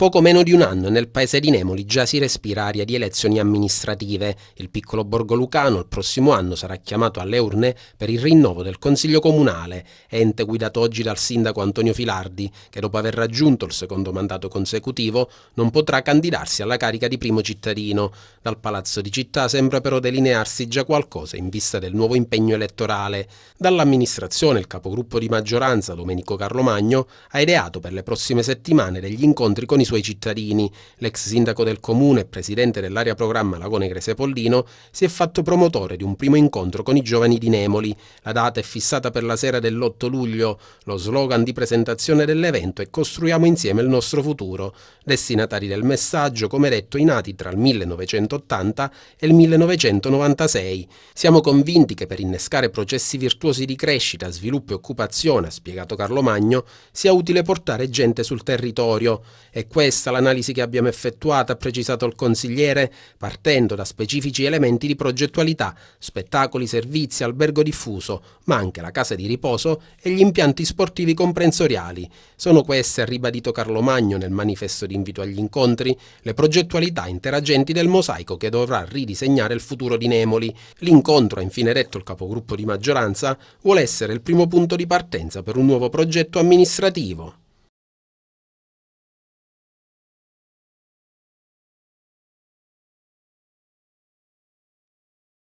Poco meno di un anno nel paese di Nemoli già si respira aria di elezioni amministrative. Il piccolo borgo lucano il prossimo anno sarà chiamato alle urne per il rinnovo del Consiglio Comunale, ente guidato oggi dal sindaco Antonio Filardi, che dopo aver raggiunto il secondo mandato consecutivo non potrà candidarsi alla carica di primo cittadino. Dal palazzo di città sembra però delinearsi già qualcosa in vista del nuovo impegno elettorale. Dall'amministrazione il capogruppo di maggioranza Domenico Carlo Magno ha ideato per le prossime settimane degli incontri con i suoi cittadini, l'ex sindaco del comune e presidente dell'area programma Lagone Grese Pollino, si è fatto promotore di un primo incontro con i giovani di Nemoli. La data è fissata per la sera dell'8 luglio. Lo slogan di presentazione dell'evento è Costruiamo insieme il nostro futuro. Destinatari del messaggio, come detto, i nati tra il 1980 e il 1996. Siamo convinti che per innescare processi virtuosi di crescita, sviluppo e occupazione, ha spiegato Carlo Magno, sia utile portare gente sul territorio. E questo questa l'analisi che abbiamo effettuato, ha precisato il consigliere, partendo da specifici elementi di progettualità, spettacoli, servizi, albergo diffuso, ma anche la casa di riposo e gli impianti sportivi comprensoriali. Sono queste, ha ribadito Carlo Magno nel manifesto di invito agli incontri, le progettualità interagenti del mosaico che dovrà ridisegnare il futuro di Nemoli. L'incontro, ha infine detto il capogruppo di maggioranza, vuole essere il primo punto di partenza per un nuovo progetto amministrativo.